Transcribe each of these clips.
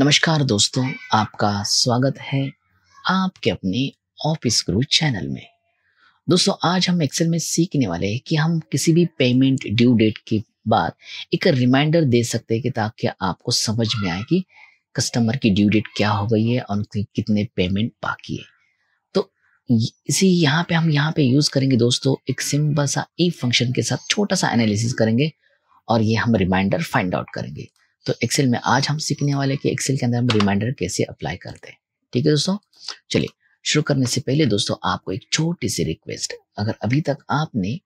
नमस्कार दोस्तों आपका स्वागत है आपके अपने ऑफिस गुरु चैनल में दोस्तों आज हम एक्सेल में सीखने वाले हैं कि हम किसी भी पेमेंट ड्यू डेट के बाद एक रिमाइंडर दे सकते हैं कि ताकि आपको समझ में आए कि कस्टमर की ड्यू डेट क्या हो गई है और उनकी कितने पेमेंट बाकी है तो इसी यहाँ पे हम यहाँ पे यूज़ करेंगे दोस्तों एक सिंपल सा ई फंक्शन के साथ छोटा सा एनालिसिस करेंगे और ये हम रिमाइंडर फाइंड आउट करेंगे तो एक्सेल में आज हम सीखने वाले कि एक्सेल के अंदर हम रिमाइंडर कैसे अप्लाई करते हैं ठीक है दोस्तों चलिए शुरू करने से पहले दोस्तों आपको एक छोटी सी रिक्वेस्ट अगर अभी तक आपने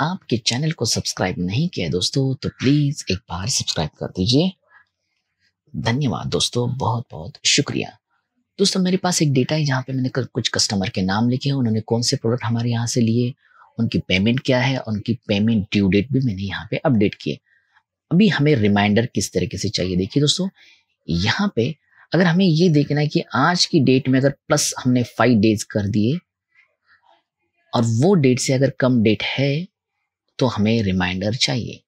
आपके चैनल को सब्सक्राइब नहीं किया दोस्तों तो प्लीज़ एक बार सब्सक्राइब कर दीजिए धन्यवाद दोस्तों बहुत बहुत शुक्रिया दोस्तों मेरे पास एक डेटा है जहाँ पे मैंने कुछ कस्टमर के नाम लिखे हैं उन्होंने कौन से प्रोडक्ट हमारे यहाँ से लिए उनकी पेमेंट क्या है उनकी पेमेंट ड्यू डेट भी मैंने यहाँ पे अपडेट किए अभी हमें रिमाइंडर किस तरीके से चाहिए देखिए दोस्तों यहाँ पे अगर हमें ये देखना है कि आज की डेट में अगर प्लस हमने फाइव डेज कर दिए और वो डेट से अगर कम डेट है तो हमें रिमाइंडर चाहिए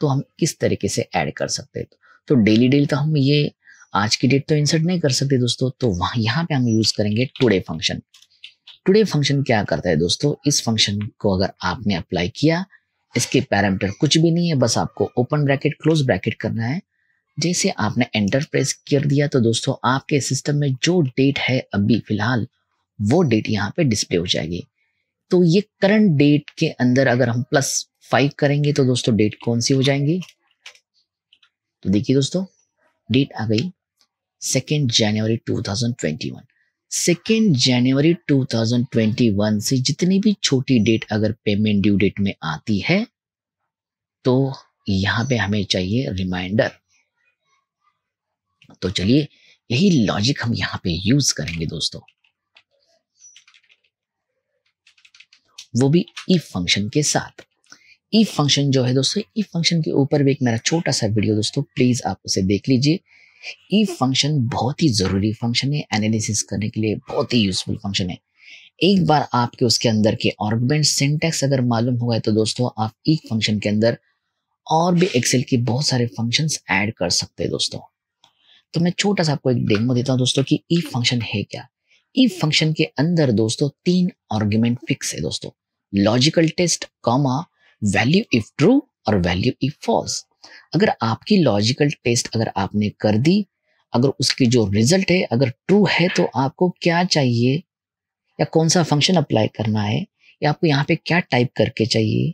तो हम किस तरीके से ऐड कर सकते हैं तो डेली डेली तो हम ये आज की डेट तो इंसर्ट नहीं कर सकते दोस्तों तो वहां यहाँ पे हम यूज़ करेंगे टुडे फंक्शन टुडे फंक्शन क्या करता है दोस्तों इस फंक्शन को अगर आपने अप्लाई किया इसके पैरामीटर कुछ भी नहीं है बस आपको ओपन ब्रैकेट क्लोज ब्रैकेट करना है जैसे आपने एंटर प्रेस कर दिया तो दोस्तों आपके सिस्टम में जो डेट है अभी फिलहाल वो डेट यहाँ पे डिस्प्ले हो जाएगी तो ये करंट डेट के अंदर अगर हम प्लस फाइव करेंगे तो दोस्तों डेट कौन सी हो जाएंगी तो देखिए दोस्तों डेट आ गई सेकेंड जनवरी 2021 सेकेंड जनवरी 2021 से जितनी भी छोटी डेट अगर पेमेंट ड्यू डेट में आती है तो यहां पे हमें चाहिए रिमाइंडर तो चलिए यही लॉजिक हम यहां पे यूज करेंगे दोस्तों वो भी ई फंक्शन के साथ ई फंक्शन जो है दोस्तों ई फंक्शन के ऊपर भी एक मेरा छोटा सा वीडियो दोस्तों प्लीज आप उसे देख लीजिए ये फंक्शन बहुत ही ज़रूरी फंक्शन है एनालिसिस करने के लिए बहुत ही यूजफुल फंक्शन है एक बार आपके उसके अंदर के ऑर्गमेंट सिंटेक्स अगर मालूम हो गए तो दोस्तों आप एक फंक्शन के अंदर और भी एक्सेल के बहुत सारे फंक्शन ऐड कर सकते हैं दोस्तों तो मैं छोटा सा आपको एक डेमो देता हूँ दोस्तों कि ई फंक्शन है क्या ई फंक्शन के अंदर दोस्तों तीन आर्ग्यूमेंट फिक्स है दोस्तों logical test comma value if true और वैल्यू इफ फॉल्स अगर आपकी लॉजिकल टेस्ट अगर आपने कर दी अगर उसकी जो रिजल्ट है अगर ट्रू है तो आपको क्या चाहिए या कौन सा फंक्शन अप्लाई करना है या आपको यहाँ पे क्या टाइप करके चाहिए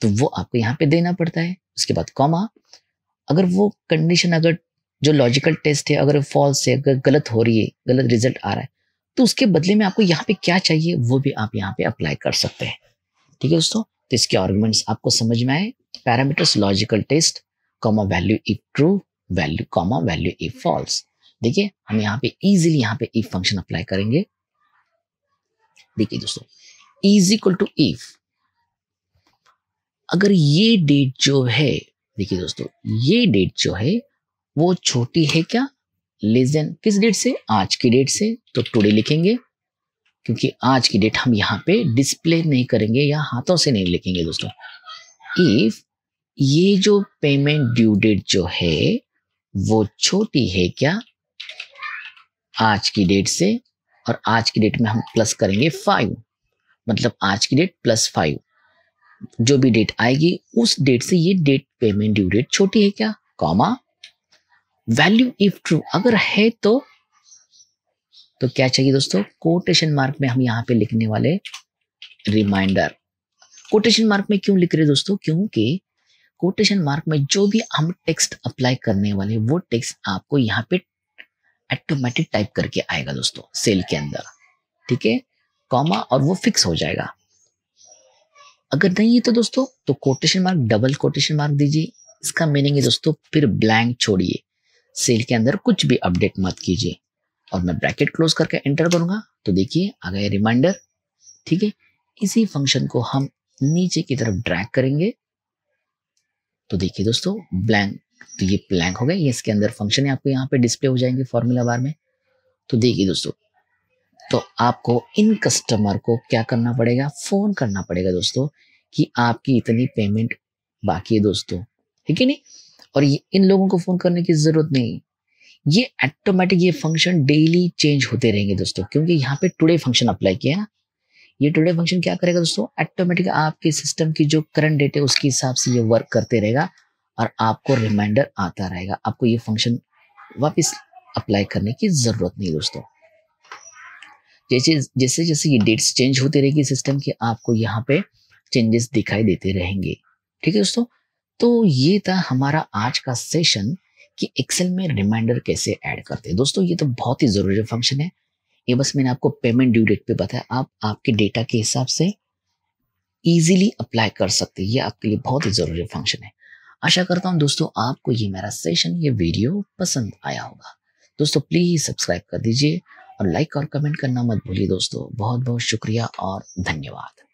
तो वो आपको यहाँ पे देना पड़ता है उसके बाद कॉमा अगर वो कंडीशन अगर जो लॉजिकल टेस्ट है अगर फॉल्स है अगर गलत हो रही है गलत रिजल्ट आ रहा है तो उसके बदले में आपको यहाँ पे क्या चाहिए वो भी आप यहाँ पे अप्लाई कर सकते हैं ठीक है दोस्तों तो इसके आर्गूमेंट्स आपको समझ में आए parameters logical test comma value if true value comma value if false देखिए हम यहाँ पे इजिली यहाँ पे इफ फंक्शन अप्लाई करेंगे देखिए दोस्तों इज इक्वल टू इफ अगर ये डेट जो है देखिए दोस्तों ये डेट जो है वो छोटी है क्या लेस देन किस डेट से आज की डेट से तो टुडे लिखेंगे क्योंकि आज की डेट हम यहाँ पे डिस्प्ले नहीं करेंगे या हाथों से नहीं लिखेंगे दोस्तों इफ ये जो पेमेंट ड्यू डेट जो है वो छोटी है क्या आज की डेट से और आज की डेट में हम प्लस करेंगे फाइव मतलब आज की डेट प्लस फाइव जो भी डेट आएगी उस डेट से ये डेट पेमेंट ड्यू डेट छोटी है क्या कॉमा वैल्यू इफ ट्रू अगर है तो तो क्या चाहिए दोस्तों कोटेशन मार्क में हम यहां पे लिखने वाले रिमाइंडर कोटेशन मार्क में क्यों लिख रहे दोस्तों क्योंकि कोटेशन मार्क में जो भी हम टेक्स्ट अप्लाई करने वाले वो टेक्स्ट आपको यहाँ पे ऑटोमेटिक टाइप करके आएगा दोस्तों सेल के अंदर ठीक है कॉमा और वो फिक्स हो जाएगा अगर नहीं है तो दोस्तों तो quotation mark double quotation mark दीजिए इसका मीनिंग है दोस्तों फिर ब्लैंक छोड़िए सेल के अंदर कुछ भी अपडेट मत कीजिए और मैं ब्रैकेट क्लोज करके एंटर करूंगा तो देखिए आ गया रिमाइंडर ठीक है इसी फंक्शन को हम नीचे की तरफ ड्रैग करेंगे तो देखिए दोस्तों ब्लैंक हम्म। तो ये ब्लैंक हो गया ये इसके अंदर फंक्शन है आपको यहाँ पे डिस्प्ले हो जाएंगे फॉर्मूला बार में तो देखिए दोस्तों तो आपको इन कस्टमर को क्या करना पड़ेगा फ़ोन करना पड़ेगा दोस्तों कि आपकी इतनी पेमेंट बाकी है दोस्तों ठीक है नहीं और ये इन लोगों को फ़ोन करने की ज़रूरत नहीं ये ऑटोमेटिक ये फंक्शन डेली चेंज होते रहेंगे दोस्तों क्योंकि यहाँ पे टुडे फंक्शन अप्लाई किया है ना ये टुडे फंक्शन क्या करेगा दोस्तों ऑटोमेटिक आपके सिस्टम की जो करंट डेट है उसके हिसाब से ये वर्क करते रहेगा और आपको रिमाइंडर आता रहेगा आपको ये फंक्शन वापस अप्लाई करने की ज़रूरत नहीं दोस्तों जैसे जैसे जैसे ये डेट्स चेंज होती रहेगी सिस्टम की आपको यहाँ पे चेंजेस दिखाई देते रहेंगे ठीक है दोस्तों तो ये था हमारा आज का सेशन कि एक्सेल में रिमाइंडर कैसे ऐड करते हैं दोस्तों ये तो बहुत ही ज़रूरी फंक्शन है ये बस मैंने आपको पेमेंट ड्यू डेट पे बताया आप आपके डेटा के हिसाब से इजीली अप्लाई कर सकते हैं ये आपके लिए बहुत ही ज़रूरी फंक्शन है आशा करता हूँ दोस्तों आपको ये मेरा सेशन ये वीडियो पसंद आया होगा दोस्तों प्लीज़ सब्सक्राइब कर दीजिए और लाइक और कमेंट करना मत भूलिए दोस्तों बहुत बहुत शुक्रिया और धन्यवाद